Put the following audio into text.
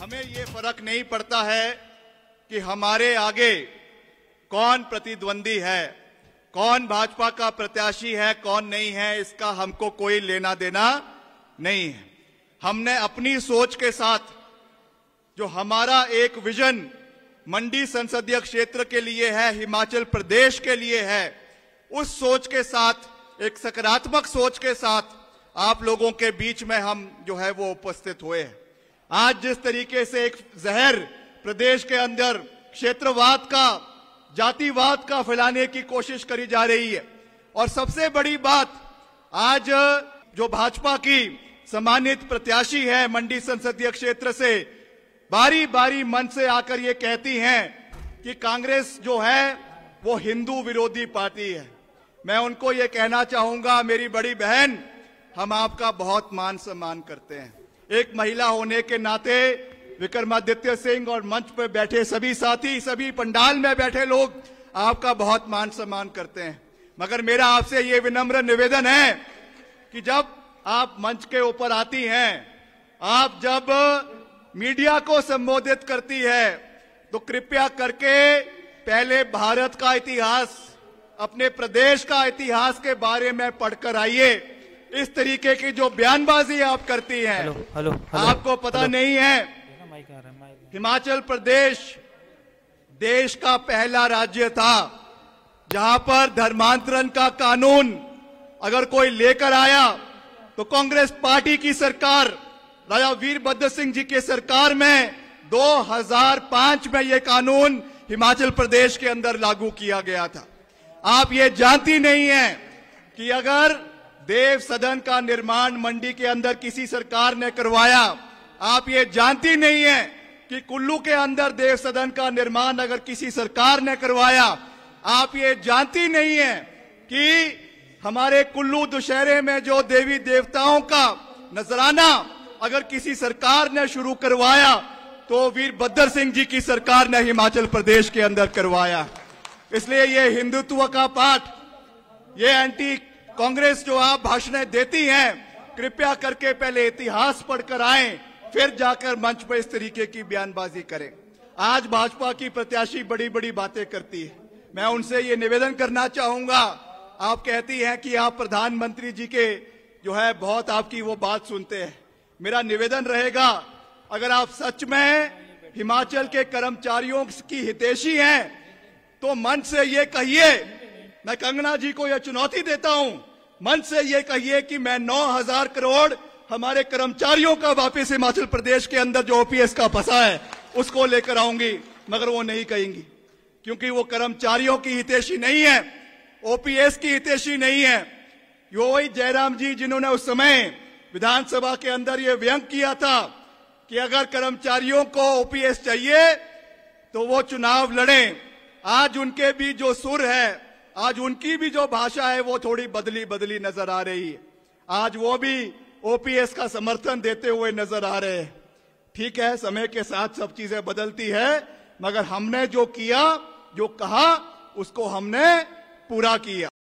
हमें ये फर्क नहीं पड़ता है कि हमारे आगे कौन प्रतिद्वंदी है कौन भाजपा का प्रत्याशी है कौन नहीं है इसका हमको कोई लेना देना नहीं है हमने अपनी सोच के साथ जो हमारा एक विजन मंडी संसदीय क्षेत्र के लिए है हिमाचल प्रदेश के लिए है उस सोच के साथ एक सकारात्मक सोच के साथ आप लोगों के बीच में हम जो है वो उपस्थित हुए हैं आज जिस तरीके से एक जहर प्रदेश के अंदर क्षेत्रवाद का जातिवाद का फैलाने की कोशिश करी जा रही है और सबसे बड़ी बात आज जो भाजपा की सम्मानित प्रत्याशी है मंडी संसदीय क्षेत्र से बारी बारी मन से आकर ये कहती हैं कि कांग्रेस जो है वो हिंदू विरोधी पार्टी है मैं उनको ये कहना चाहूंगा मेरी बड़ी बहन हम आपका बहुत मान सम्मान करते हैं एक महिला होने के नाते विक्रमादित्य सिंह और मंच पर बैठे सभी साथी सभी पंडाल में बैठे लोग आपका बहुत मान सम्मान करते हैं मगर मेरा आपसे ये विनम्र निवेदन है कि जब आप मंच के ऊपर आती हैं आप जब मीडिया को संबोधित करती है तो कृपया करके पहले भारत का इतिहास अपने प्रदेश का इतिहास के बारे में पढ़कर आइए इस तरीके की जो बयानबाजी आप करती हैं हेलो, हेलो, आपको पता हेलो, नहीं है हिमाचल प्रदेश देश का पहला राज्य था जहां पर धर्मांतरण का कानून अगर कोई लेकर आया तो कांग्रेस पार्टी की सरकार राजा वीरभद्र सिंह जी के सरकार में 2005 में यह कानून हिमाचल प्रदेश के अंदर लागू किया गया था आप ये जानती नहीं है कि अगर देव सदन का निर्माण मंडी के अंदर किसी सरकार ने करवाया आप ये जानती नहीं है कि कुल्लू के अंदर देव सदन का निर्माण अगर किसी सरकार ने करवाया आप ये जानती नहीं है कि हमारे कुल्लू दुशहरे में जो देवी देवताओं का नजराना अगर किसी सरकार ने शुरू करवाया तो वीर भद्र सिंह जी की सरकार ने हिमाचल प्रदेश के अंदर करवाया इसलिए ये हिंदुत्व का पाठ ये एंटी कांग्रेस जो आप भाषण देती हैं कृपया करके पहले इतिहास पढ़कर आए फिर जाकर मंच पर इस तरीके की बयानबाजी करें आज भाजपा की प्रत्याशी बड़ी बड़ी बातें करती है मैं उनसे ये निवेदन करना चाहूंगा आप कहती हैं कि आप प्रधानमंत्री जी के जो है बहुत आपकी वो बात सुनते हैं मेरा निवेदन रहेगा अगर आप सच में हिमाचल के कर्मचारियों की हितेशी हैं तो मन से ये कहिए मैं कंगना जी को यह चुनौती देता हूं मन से यह कहिए कि मैं नौ हजार करोड़ हमारे कर्मचारियों का वापस हिमाचल प्रदेश के अंदर जो ओपीएस का फंसा है उसको लेकर आऊंगी मगर वो नहीं कहेंगी क्योंकि वो कर्मचारियों की हितेशी नहीं है ओपीएस की हितेशी नहीं है यो वही जयराम जी जिन्होंने उस समय विधानसभा के अंदर यह व्यंग किया था कि अगर कर्मचारियों को ओपीएस चाहिए तो वो चुनाव लड़े आज उनके भी जो सुर है आज उनकी भी जो भाषा है वो थोड़ी बदली बदली नजर आ रही है आज वो भी ओपीएस का समर्थन देते हुए नजर आ रहे हैं ठीक है समय के साथ सब चीजें बदलती है मगर हमने जो किया जो कहा उसको हमने पूरा किया